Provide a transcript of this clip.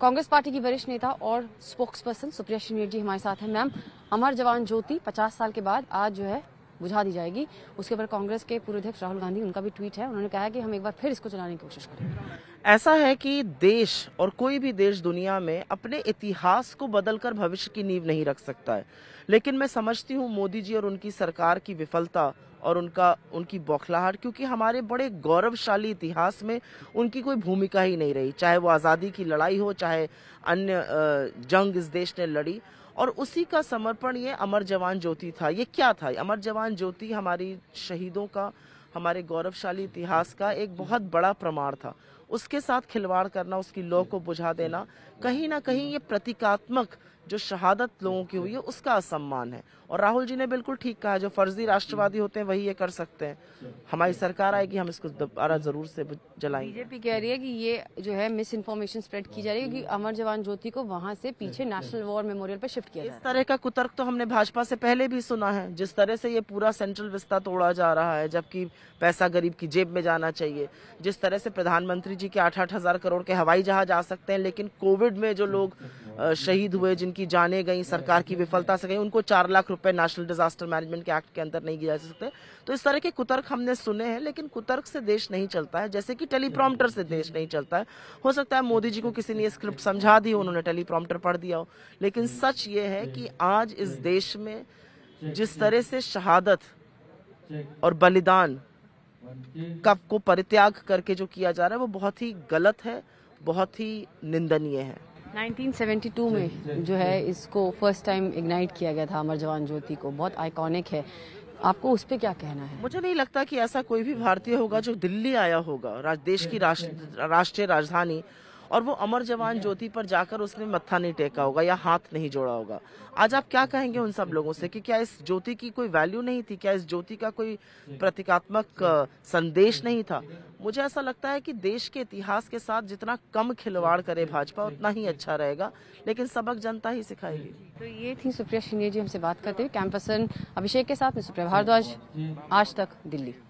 Congress party की वरिष्ठ नेता और स्पोक्स पर्सन सुप्रिया श्रीनेर जी हमारे साथ हैं मैम अमर जवान ज्योति पचास साल के बाद आज जो है बुझा दी जाएगी उसके ऊपर कांग्रेस के पूर्व अध्यक्ष राहुल गांधी उनका भी ट्वीट है उन्होंने कहा कि हम एक बार फिर इसको चलाने की कोशिश करेंगे ऐसा है कि देश और कोई भी देश दुनिया में अपने इतिहास को बदलकर भविष्य की नींव नहीं रख सकता है लेकिन मैं समझती हूँ मोदी जी और उनकी सरकार की विफलता और उनका उनकी बौखलाहट क्योंकि हमारे बड़े गौरवशाली इतिहास में उनकी कोई भूमिका ही नहीं रही चाहे वो आज़ादी की लड़ाई हो चाहे अन्य जंग इस देश ने लड़ी और उसी का समर्पण ये अमर जवान ज्योति था ये क्या था अमर जवान ज्योति हमारी शहीदों का हमारे गौरवशाली इतिहास का एक बहुत बड़ा प्रमाण था उसके साथ खिलवाड़ करना उसकी लो को बुझा देना कहीं ना कहीं ये प्रतीकात्मक जो शहादत लोगों की हुई है उसका असम्मान है और राहुल जी ने बिल्कुल ठीक कहा जो फर्जी राष्ट्रवादी होते हैं वही ये कर सकते हैं हमारी सरकार आएगी हम इसको दोबारा जरूर से जलाएंगे बीजेपी कह रही है कि ये जो है मिस इन्फॉर्मेशन स्प्रेड की जा रही है कि अमर जवान ज्योति को वहां से पीछे नेशनल वॉर मेमोरियल पर शिफ्ट किया इस तरह का कुतर्क तो हमने भाजपा से पहले भी सुना है जिस तरह से ये पूरा सेंट्रल विस्तार तोड़ा जा रहा है जबकि पैसा गरीब की जेब में जाना चाहिए जिस तरह से प्रधानमंत्री लीजिए कि आठ आठ हज़ार करोड़ के हवाई जहाज आ सकते हैं लेकिन कोविड में जो लोग शहीद हुए जिनकी जाने गई सरकार की विफलता से गई उनको चार लाख रुपए नेशनल डिजास्टर मैनेजमेंट के एक्ट के अंदर नहीं दिए जा सकते तो इस तरह के कुतर्क हमने सुने हैं लेकिन कुतर्क से देश नहीं चलता है जैसे कि टेलीप्रॉम्प्टर से देश नहीं चलता है हो सकता है मोदी जी को किसी ने स्क्रिप्ट समझा दी उन्होंने टेलीप्रॉम्प्टर पढ़ दिया हो लेकिन सच ये है कि आज इस देश में जिस तरह से शहादत और बलिदान हम्म। का को परित्याग करके जो किया जा रहा है वो बहुत ही गलत है बहुत ही निंदनीय है 1972 में जो है इसको फर्स्ट टाइम इग्नाइट किया गया था अमर जवान ज्योति को बहुत आइकॉनिक है आपको उस पर क्या कहना है मुझे नहीं लगता कि ऐसा कोई भी भारतीय होगा जो दिल्ली आया होगा देश की राष्ट्रीय राजधानी और वो अमर जवान ज्योति पर जाकर उसने मत्था नहीं टेका होगा या हाथ नहीं जोड़ा होगा आज आप क्या कहेंगे उन सब लोगों से कि क्या इस ज्योति की कोई वैल्यू नहीं थी क्या इस ज्योति का कोई प्रतीकात्मक uh, संदेश नहीं था मुझे ऐसा लगता है कि देश के इतिहास के साथ जितना कम खिलवाड़ करे भाजपा उतना ही अच्छा रहेगा लेकिन सबक जनता ही सिखाएगी तो ये थी सुप्रिया सिंह जी हमसे बात करते हुए कैंपसन अभिषेक के साथ में सुप्रिया भारद्वाज आज तक दिल्ली